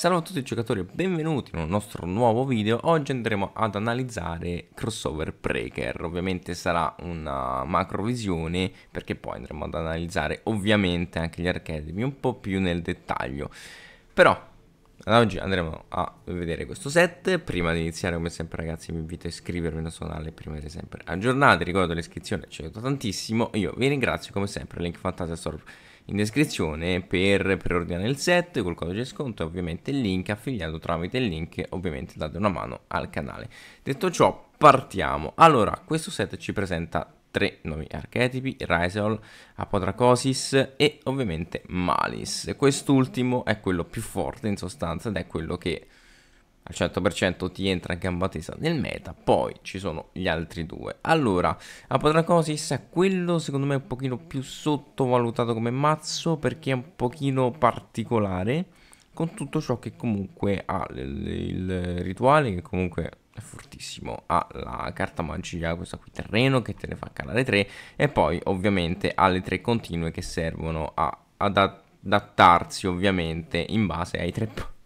Salve a tutti i giocatori e benvenuti in un nostro nuovo video. Oggi andremo ad analizzare Crossover Breaker. Ovviamente sarà una macro visione perché poi andremo ad analizzare ovviamente anche gli archetipi un po' più nel dettaglio. Però ad oggi andremo a vedere questo set. Prima di iniziare, come sempre, ragazzi, vi invito a iscrivervi al nostro canale per rimanere sempre aggiornati. Ricordo l'iscrizione, ci aiuta tantissimo. Io vi ringrazio come sempre. Link Fantasia Store in descrizione per preordinare il set col codice sconto e ovviamente il link affiliato tramite il link ovviamente date una mano al canale detto ciò partiamo allora questo set ci presenta tre nuovi archetipi, Rysol, Apodracosis e ovviamente Malis. Quest'ultimo è quello più forte in sostanza ed è quello che al 100% ti entra a gamba tesa nel meta, poi ci sono gli altri due. Allora, Apodracosis, quello secondo me un pochino più sottovalutato come mazzo perché è un pochino particolare con tutto ciò che comunque ha il, il rituale che comunque è fortissimo, ha la carta magica, questa qui terreno che te ne fa calare tre e poi ovviamente ha le tre continue che servono a adattarsi ovviamente in base ai tre punti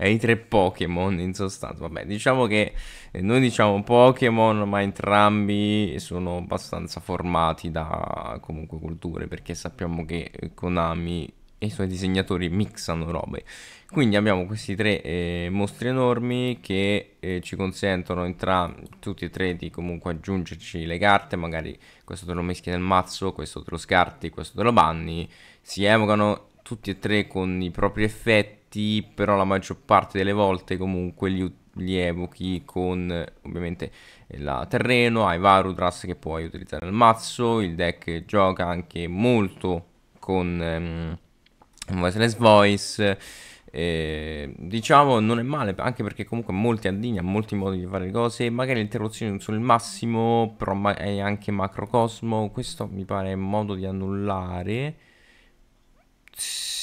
i tre Pokémon in sostanza. Vabbè, diciamo che eh, noi diciamo Pokémon, ma entrambi sono abbastanza formati da comunque culture, perché sappiamo che eh, Konami e i suoi disegnatori mixano robe. Quindi abbiamo questi tre eh, mostri enormi che eh, ci consentono entrambi, tutti e tre, di comunque aggiungerci le carte, magari questo te lo meschi nel mazzo, questo te lo scarti, questo te lo banni, si evocano tutti e tre con i propri effetti, però la maggior parte delle volte comunque li, li evochi con ovviamente eh, la terreno, hai Varudras che puoi utilizzare nel mazzo, il deck gioca anche molto con um, ehm, Voiceless Voice, eh, diciamo non è male anche perché comunque molti addini ha molti modi di fare le cose magari le interruzioni non sono il massimo però ma- è anche macrocosmo questo mi pare un modo di annullare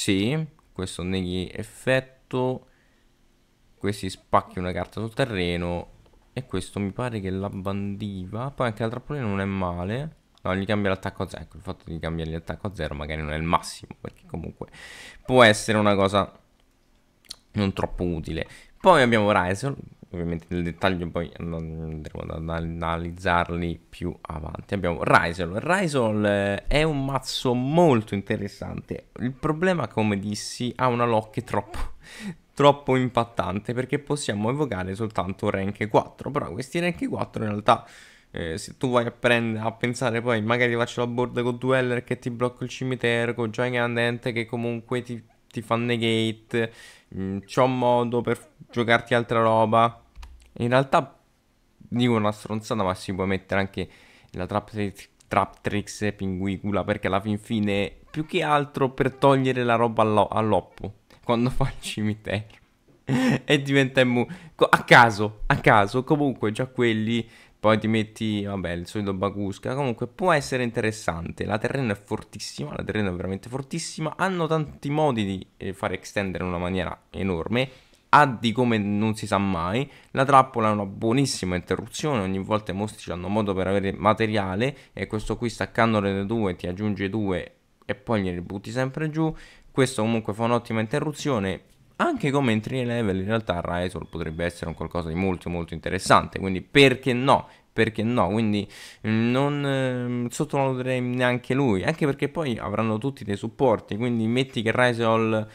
sì, questo neghi effetto. Questi spacchi una carta sul terreno. E questo mi pare che la bandiva. Poi anche la trappolina non è male. No, gli cambia l'attacco a zero. Ecco, il fatto di cambiare l'attacco a zero magari non è il massimo. Perché comunque può essere una cosa non troppo utile. Poi abbiamo Rise ovviamente nel dettaglio poi andremo ad analizzarli più avanti. Abbiamo Risol, Risol eh, è un mazzo molto interessante, il problema come dissi ha una lock troppo, troppo impattante perché possiamo evocare soltanto rank 4, però questi rank 4 in realtà... Eh, se tu vai a, prendere, a pensare poi magari faccio la board con Dueller che ti blocca il cimitero, con Giant Dente che comunque ti ti fa negate, mh, mm, c'ho modo per giocarti altra roba. In realtà dico una stronzata, ma si può mettere anche la trap Traptrix e Pinguicula perché alla fin fine più che altro per togliere la roba allo- all'oppo quando fa il cimitero e diventa immu- a caso, a caso, comunque già quelli poi ti metti, vabbè, il solito Bagusca, comunque può essere interessante, la Terreno è fortissima, la Terreno è veramente fortissima, hanno tanti modi di eh, fare extendere in una maniera enorme, Addi come non si sa mai, la trappola è una buonissima interruzione, ogni volta i mostri hanno modo per avere materiale e questo qui staccandone le due ti aggiunge due e poi glieli butti sempre giù, questo comunque fa un'ottima interruzione, anche come entry level in realtà Rizor potrebbe essere un qualcosa di molto molto interessante, quindi perché no? Perché no? Quindi mm, non eh, sottovaluterei neanche lui, anche perché poi avranno tutti dei supporti, quindi metti che Rizor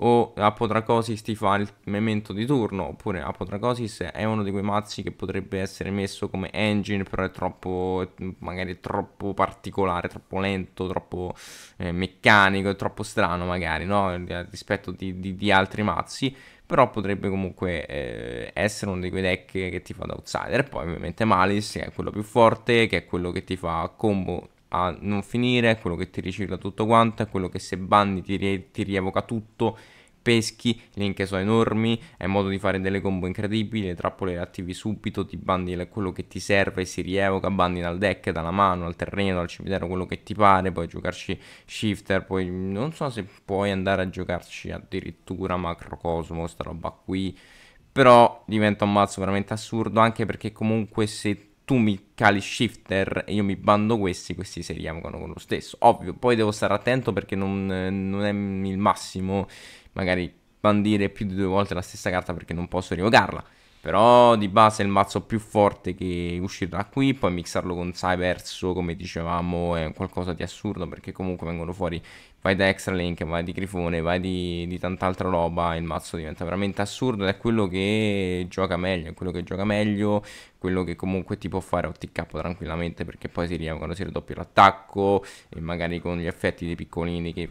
o Apotracosis ti fa il memento di turno, oppure Apotracosis è uno di quei mazzi che potrebbe essere messo come engine, però è troppo, magari troppo particolare, troppo lento, troppo eh, meccanico, è troppo strano magari, no? rispetto di, di, di altri mazzi, però potrebbe comunque eh, essere uno di quei deck che ti fa da outsider. Poi ovviamente Malice, che è quello più forte, che è quello che ti fa combo a non finire, è quello che ti ricicla tutto quanto, è quello che se bandi ti, rie- ti rievoca tutto, peschi, le inche sono enormi, è modo di fare delle combo incredibili, le trappole le attivi subito, ti bandi quello che ti serve, si rievoca, bandi dal deck, dalla mano, al terreno, al cimitero, quello che ti pare, puoi giocarci shifter, poi non so se puoi andare a giocarci addirittura macrocosmo, sta roba qui, però diventa un mazzo veramente assurdo anche perché comunque se tu mi cali shifter e io mi bando questi, questi si rievocano con lo stesso. Ovvio, poi devo stare attento perché non, non è il massimo magari bandire più di due volte la stessa carta perché non posso rievocarla. Però di base è il mazzo più forte che uscirà qui, poi mixarlo con Cyverso, come dicevamo, è qualcosa di assurdo perché comunque vengono fuori vai da Extra Link, vai di Grifone, vai di, di tant'altra roba, il mazzo diventa veramente assurdo ed è quello che gioca meglio, è quello che gioca meglio, quello che comunque ti può fare OTK tranquillamente perché poi si riavano, si raddoppia l'attacco e magari con gli effetti dei piccolini che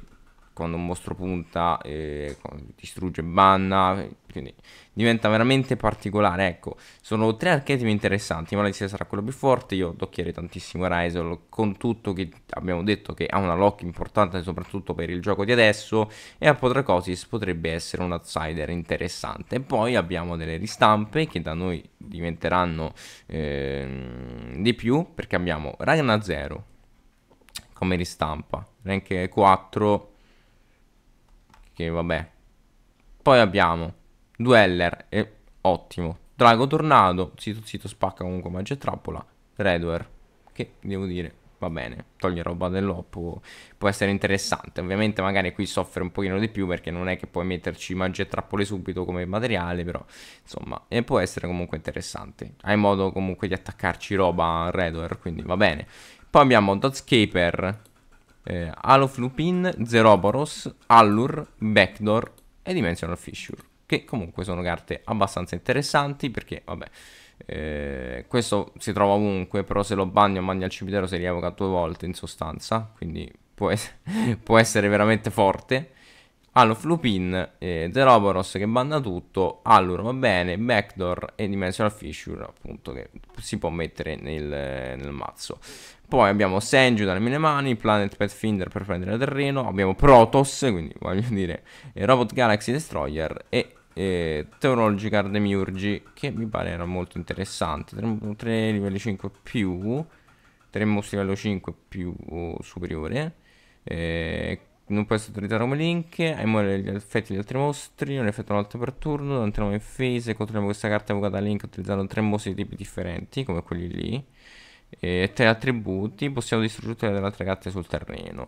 quando un mostro punta eh, distrugge, banna, quindi diventa veramente particolare. Ecco, sono tre archetipi interessanti, Malesia sarà quello più forte, io doccierei tantissimo Rizal con tutto che abbiamo detto che ha una lock importante soprattutto per il gioco di adesso e Apodracosis potrebbe essere un outsider interessante. Poi abbiamo delle ristampe che da noi diventeranno eh, di più perché abbiamo Ragna 0 come ristampa, rank 4 che vabbè. Poi abbiamo Dweller, e ottimo. Drago Tornado, zitto zitto spacca comunque magia e trappola. Redware, che devo dire, va bene, toglie roba dell'oppo, può essere interessante. Ovviamente magari qui soffre un pochino di più perché non è che puoi metterci magia e trappole subito come materiale, però insomma, e può essere comunque interessante. Hai modo comunque di attaccarci roba a Redware, quindi va bene. Poi abbiamo Dotscaper, eh, Aloflupin, Zeroboros, Allur, Backdoor e Dimensional Fissure. Che comunque sono carte abbastanza interessanti perché, vabbè, eh, questo si trova ovunque, però se lo bagno e mandi al cimitero si rievoca due volte in sostanza, quindi può, es può essere veramente forte. Aluf Flupin, eh, Zeroboros che banda tutto, Allure va bene, Backdoor e Dimensional Fissure appunto che si può mettere nel, nel mazzo. Poi abbiamo Senju dalle mie mani, Planet Pet per prendere terreno, abbiamo Protoss, quindi voglio dire eh, Robot Galaxy Destroyer e eh, Theological Demiurgi che mi pare era molto interessante, 3, livelli 5 più, 3 mostri livello 5 più superiore. Eh, non può essere utilizzato come link, hai muore gli effetti degli altri mostri, non effettua un'altra per turno, non entriamo in fase, controlliamo questa carta evocata da Link utilizzando tre mostri di tipi differenti, come quelli lì, e tre attributi, possiamo distruggere tutte le altre carte sul terreno.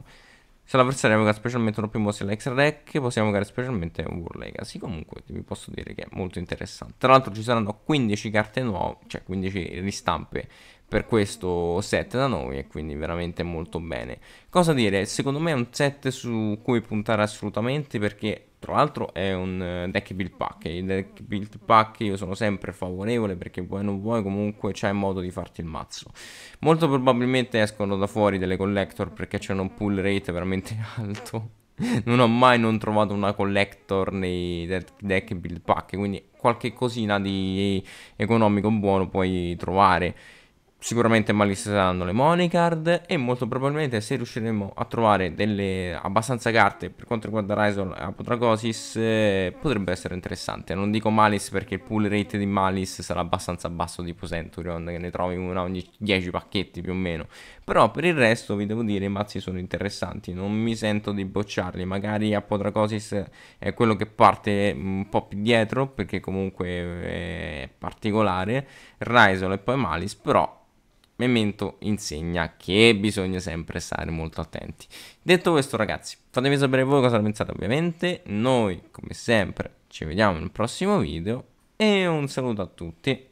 Se l'avversario evoca specialmente uno più mostri all'extra deck, possiamo evocare specialmente un War Legacy. Comunque vi posso dire che è molto interessante. Tra l'altro ci saranno 15 carte nuove, cioè 15 ristampe per questo set da noi e quindi veramente molto bene. Cosa dire, secondo me è un set su cui puntare assolutamente perché tra l'altro è un eh, deck build pack e i deck build pack io sono sempre favorevole perché vuoi non vuoi comunque c'è modo di farti il mazzo. Molto probabilmente escono da fuori delle collector perché c'è un pull rate veramente alto. non ho mai non trovato una collector nei deck build pack, quindi qualche cosina di economico buono puoi trovare sicuramente maliseranno le monicard e molto probabilmente se riusciremo a trovare delle abbastanza carte per quanto riguarda Rizal e Apotracosis eh, potrebbe essere interessante non dico malis perché il pool rate di malis sarà abbastanza basso tipo Centurion che ne trovi una ogni 10 pacchetti più o meno però per il resto vi devo dire i mazzi sono interessanti non mi sento di bocciarli magari Apotracosis è quello che parte un po' più dietro perché comunque è particolare Rizal e poi malis però Memento insegna che bisogna sempre stare molto attenti. Detto questo ragazzi, fatemi sapere voi cosa ne pensate ovviamente, noi come sempre ci vediamo nel prossimo video e un saluto a tutti.